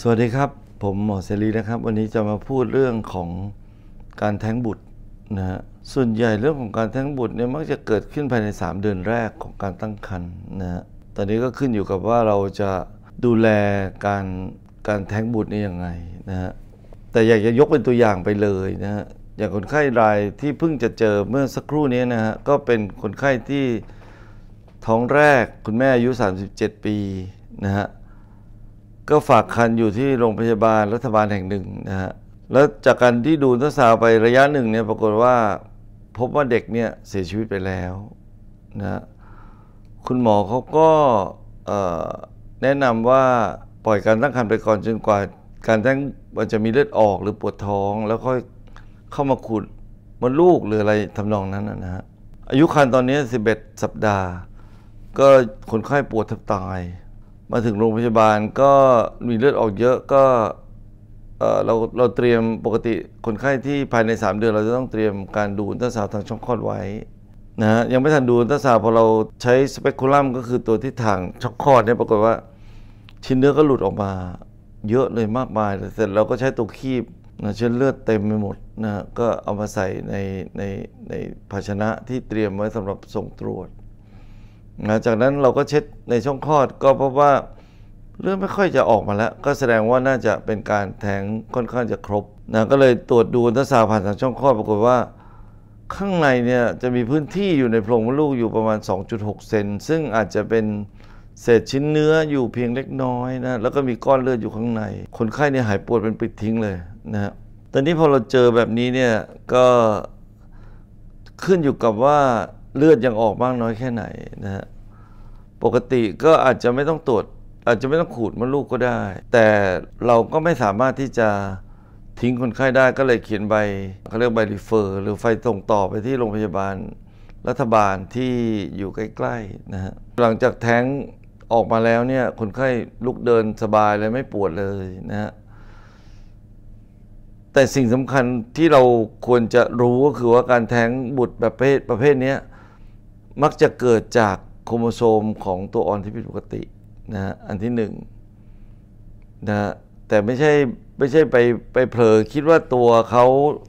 สวัสดีครับผมหมอเสรีนะครับ วันนี้จะมาพูดเรื่องของการแท้งบุตรนะฮะส่วนใหญ่เรื่องของการแท้งบุตรเนี่ยมักจะเกิดขึ้นภายใน 3 เดือนแรกของการตั้งครรภ์นะฮะตอนนี้ก็ขึ้นอยู่กับว่าเราจะดูแลการการแท้งบุตรนี่ยังไงนะฮะแต่อยากจะยกเป็นตัวอย่างไปเลยนะฮะอย่างคนไข้รายที่เพิ่งจะเจอเมื่อสักครู่นี้นะฮะก็เป็นคนไข้ที่ท้องแรกคุณแม่อายุ 37 ปีนะฮะก็ฝากคันอยู่ที่โรงพยาบาลรัฐบาลแห่งหนึ่งนะฮะ แล้วจากการที่ดูทัศาวไประยะหนึ่งเนี่ยปรากฏว่าพบว่าเด็กเนี่ยเสียชีวิตไปแล้วนะ คุณหมอเขาก็แนะนำว่าปล่อยการตั้งครรภ์ไปก่อนจนกว่า การตั้งมันจะมีเลือดออกหรือปวดท้องแล้วค่อยเข้ามาขุดมันลูกหรืออะไรทำนองนั้นนะฮะ อายุครรภ์ตอนนี้11 สัปดาห์ ก็คนไข้ปวดทับตายมาถึงโรงพยาบาลก็มีเลือดออกเยอะก็เราเราเตรียมปกติคนไข้ที่ภายใน 3 เดือน เราจะต้องเตรียมการดูอุลตราซาวทางช่องคลอดไว้นะฮะยังไม่ทันดูอุลตราซาวพอเราใช้สเปกุลัมก็คือตัวที่ถางช่องคลอดเนี่ยปรากฏว่า ชิ้นเนื้อก็หลุดออกมาเยอะเลยมากมาย เสร็จเราก็ใช้ตัวคีบนะเชื้อเลือดเต็มไปหมดนะก็เอามาใส่ในในในภาชนะที่เตรียมไว้สำหรับส่งตรวจนะจากนั้นเราก็เช็ดในช่องคลอดก็พบว่าเลือดไม่ค่อยจะออกมาแล้ว ก็แสดงว่าน่าจะเป็นการแทงค่อนข้างจะครบนะก็เลยตรวจดูทัสาผ่านทางช่องคลอดปรากฏว่า ข้างในเนี่ยจะมีพื้นที่อยู่ในโพรงมดลูกอยู่ประมาณ 2.6เซนซึ่งอาจจะเป็นเศษชิ้นเนื้ออยู่เพียงเล็กน้อยนะแล้วก็มีก้อนเลือดอยู่ข้างใน คนไข้เนี่ยหายปวดเป็นปิดทิ้งเลยนะฮะตอนนี้พอเราเจอแบบนี้เนี่ยก็ขึ้นอยู่กับว่าเลือดยังออกบ้างน้อยแค่ไหนนะฮะ ปกติก็อาจจะไม่ต้องตรวจ อาจจะไม่ต้องขูดมดลูกก็ได้ แต่เราก็ไม่สามารถที่จะทิ้งคนไข้ได้ก็เลยเขียนใบเขาเรียกใบรีเฟอร์หรือไฟส่งต่อไปที่โรงพยาบาลรัฐบาลที่อยู่ใกล้ๆนะฮะ หลังจากแท้งออกมาแล้วเนี่ยคนไข้ลุกเดินสบายเลยไม่ปวดเลยนะฮะ แต่สิ่งสำคัญที่เราควรจะรู้ก็คือว่าการแท้งบุตรประเภทประเภทนี้มักจะเกิดจากโครโมโซมของตัวอ่อนที่ผิดปกตินะฮะอันที่หนึ่งนะแต่ไม่ใช่ไม่ใช่ไปไปเผลอคิดว่าตัวเขา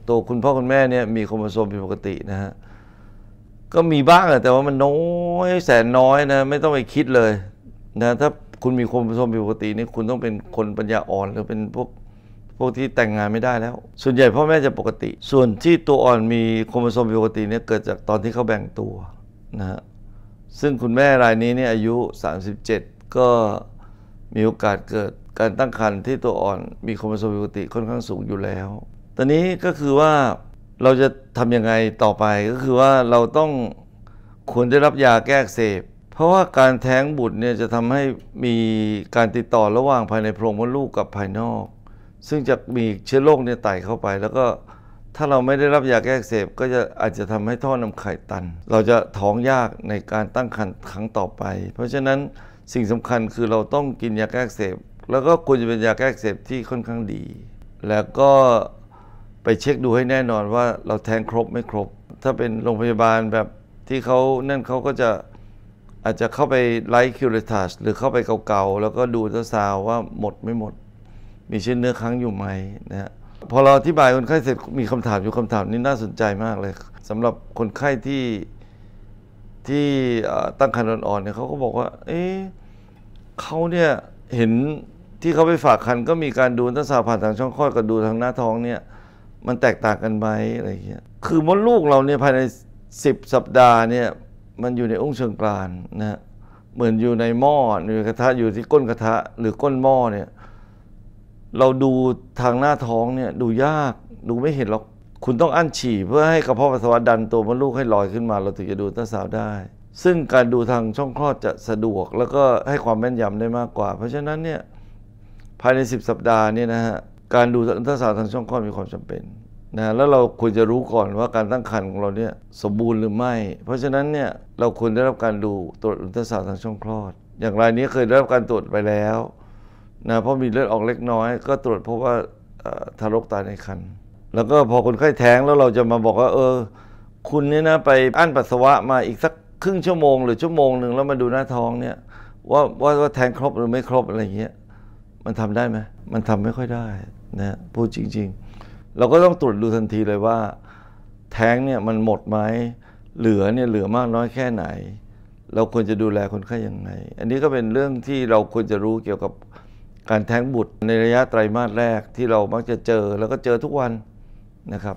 ตัวคุณพ่อคุณแม่เนี่ยมีโครโมโซมผิดปกตินะฮะก็มีบ้างแต่ว่ามันน้อยแสนน้อยนะไม่ต้องไปคิดเลยนะถ้าคุณมีโครโมโซมผิดปกตินี่คุณต้องเป็นคนปัญญาอ่อนหรือเป็นพวกพวกที่แต่งงานไม่ได้แล้ว ส่วนใหญ่พ่อแม่จะปกติ ส่วนที่ตัวอ่อนมีโครโมโซมผิดปกติเนี่ยเกิดจากตอนที่เขาแบ่งตัวนะซึ่งคุณแม่รายนี้เนี่ยอายุ 37 ก็มีโอกาสเกิดการตั้งครรภ์ที่ตัวอ่อนมีโครโมโซมิปกติค่อนข้างสูงอยู่แล้ว ตอนนี้ก็คือว่าเราจะทำยังไงต่อไปก็คือว่าเราต้องควรได้รับยาแก้เสพเพราะว่าการแท้งบุตรเนี่ยจะทำให้มีการติดต่อระหว่างภายในโพรงมดลูกกับภายนอก ซึ่งจะมีเชื้อโรคเนี่ยไต่เข้าไปแล้วก็ถ้าเราไม่ได้รับยาแก้อักเสบก็จะอาจจะทำให้ท่อนาไข่ตัน เราจะท้องยากในการตั้งครรภ์ครั้งต่อไป เพราะฉะนั้นสิ่งสำคัญคือเราต้องกินยาแก้อักเสบแล้วก็ควรจะเป็นยาแก้อักเสบที่ค่อนข้างดี แล้วก็ไปเช็คดูให้แน่นอนว่าเราแทงครบไม่ครบ ถ้าเป็นโรงพยาบาลแบบที่เขานั่นเขาก็จะอาจจะเข้าไปไลค์คิวรตัสหรือเข้าไปเก่าๆ แล้วก็ดูตัวซาวว่าหมดไม่หมด มีชิ้นเนื้อค้างอยู่ไหมนะฮะพอเราอธิบายคนไข้เสร็จมีคำถามอยู่คำถามนี้น่าสนใจมากเลย สำหรับคนไข้ที่ที่ตั้งครรภ์อ่อนๆเนี่ยเขาก็บอกว่า เอ๊ะเขาเนี่ยเห็นที่เขาไปฝากคันก็มีการดูทั้งสาผ่านทางช่องคลอดกับดูทางหน้าท้องเนี่ยมันแตกต่างกันไหมอะไรเงี้ยคือมดลูกเราเนี่ยภายใน 10 สัปดาห์เนี่ยมันอยู่ในอุ้งเชิงกรานนะเหมือนอยู่ในหม้ออยู่กระทะอยู่ที่ก้นกระทะหรือก้นหม้อเนี่ยเราดูทางหน้าท้องเนี่ยดูยาก ดูไม่เห็นหรอกคุณต้องอั้นฉี่เพื่อให้กระเพาะปัสสาวะดันตัวมดลูกให้ลอยขึ้นมา เราถึงจะดูต้าสาวได้ ซึ่งการดูทางช่องคลอดจะสะดวก แล้วก็ให้ความแม่นยำได้มากกว่า เพราะฉะนั้นเนี่ยภายใน 10 สัปดาห์เนี่ยนะฮะการดูอัลตราซาวทางช่องคลอดมีความจำเป็นนะแล้วเราควรจะรู้ก่อนว่าการตั้งครรภ์ของเราเนี่ยสมบูรณ์หรือไม่ เพราะฉะนั้นเนี่ยเราควรได้รับการดูตรวจอัลตราซาวทางช่องคลอด อย่างรายนี้เคยได้รับการตรวจไปแล้วนะเพราะมีเลือดออกเล็กน้อยก็ตรวจพบว่าทารกตายในครรภ์แล้วก็พอคนไข้แท้งแล้วเราจะมาบอกว่าเออ คุณเนี่ยนะไปอั้นปัสสาวะมาอีกสักครึ่งชั่วโมง หรือชั่วโมงหนึ่งแล้วมาดูหน้าท้องเนี่ยว่าว่าว่าแทงครบหรือไม่ครบอะไรเงี้ยมันทำได้ไหมมันทำไม่ค่อยได้นะพูดจริงๆ เราก็ต้องตรวจดูทันทีเลยว่าแท้งเนี่ยมันหมดไหมเหลือเนี่ยเหลือมากน้อยแค่ไหน เราควรจะดูแลคนไข้ยังไงอันนี้ก็เป็นเรื่องที่เราควรจะรู้เกี่ยวกับการแท้งบุตรในระยะไตรมาสแรกที่เรามักจะเจอแล้วก็เจอทุกวันนะครับ